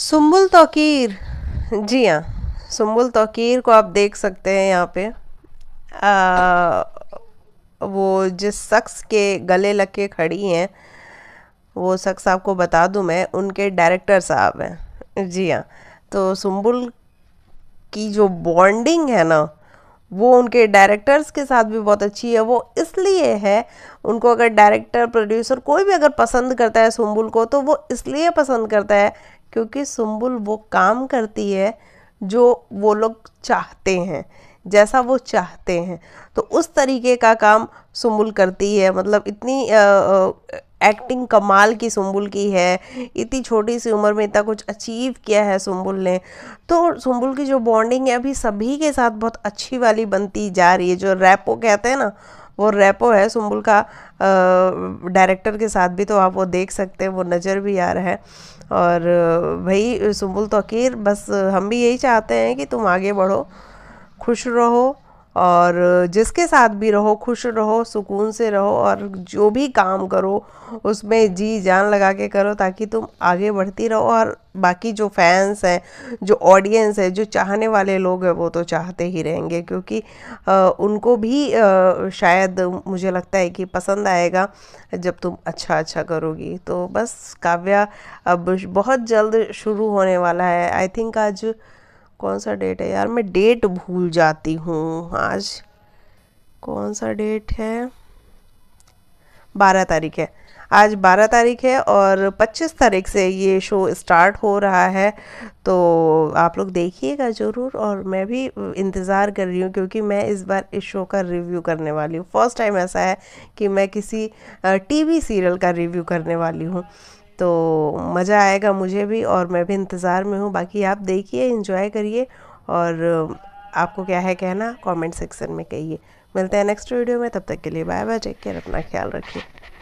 सुम्बुल तोकीर जी हाँ सुम्बुल तोकीर को आप देख सकते हैं यहाँ पे आ, वो जिस शख्स के गले लग के खड़ी हैं वो शख्स आपको बता दूँ मैं उनके डायरेक्टर साहब हैं जी हाँ तो सुम्बुल की जो बॉन्डिंग है ना वो उनके डायरेक्टर्स के साथ भी बहुत अच्छी है वो इसलिए है उनको अगर डायरेक्टर प्रोड्यूसर कोई भी अगर पसंद करता है सुम्बुल को तो वो इसलिए पसंद करता है क्योंकि सुम्बुल वो काम करती है जो वो लोग चाहते हैं जैसा वो चाहते हैं तो उस तरीके का काम सुम्बुल करती है मतलब इतनी आ, आ, एक्टिंग कमाल की सुम्बुल की है इतनी छोटी सी उम्र में इतना कुछ अचीव किया है सुम्बुल ने तो सुम्बुल की जो बॉन्डिंग है अभी सभी के साथ बहुत अच्छी वाली बनती जा रही है जो रैपो कहते हैं ना वो रेपो है सुम्बुल का डायरेक्टर के साथ भी तो आप वो देख सकते हैं वो नज़र भी आ रहा है और भाई सुम्बुल तो अकीर बस हम भी यही चाहते हैं कि तुम आगे बढ़ो खुश रहो और जिसके साथ भी रहो खुश रहो सुकून से रहो और जो भी काम करो उसमें जी जान लगा के करो ताकि तुम आगे बढ़ती रहो और बाकी जो फैंस हैं जो ऑडियंस है जो चाहने वाले लोग हैं वो तो चाहते ही रहेंगे क्योंकि आ, उनको भी आ, शायद मुझे लगता है कि पसंद आएगा जब तुम अच्छा अच्छा करोगी तो बस काव्या अब बहुत जल्द शुरू होने वाला है आई थिंक आज कौन सा डेट है यार मैं डेट भूल जाती हूँ आज कौन सा डेट है बारह तारीख है आज बारह तारीख है और पच्चीस तारीख से ये शो स्टार्ट हो रहा है तो आप लोग देखिएगा ज़रूर और मैं भी इंतज़ार कर रही हूँ क्योंकि मैं इस बार इस शो का रिव्यू करने वाली हूँ फर्स्ट टाइम ऐसा है कि मैं किसी टीवी सीरियल का रिव्यू करने वाली हूँ तो मज़ा आएगा मुझे भी और मैं भी इंतज़ार में हूँ बाकी आप देखिए इंजॉय करिए और आपको क्या है कहना कमेंट सेक्शन में कहिए मिलते हैं नेक्स्ट वीडियो में तब तक के लिए बाय बाय टेक केयर अपना ख्याल रखिए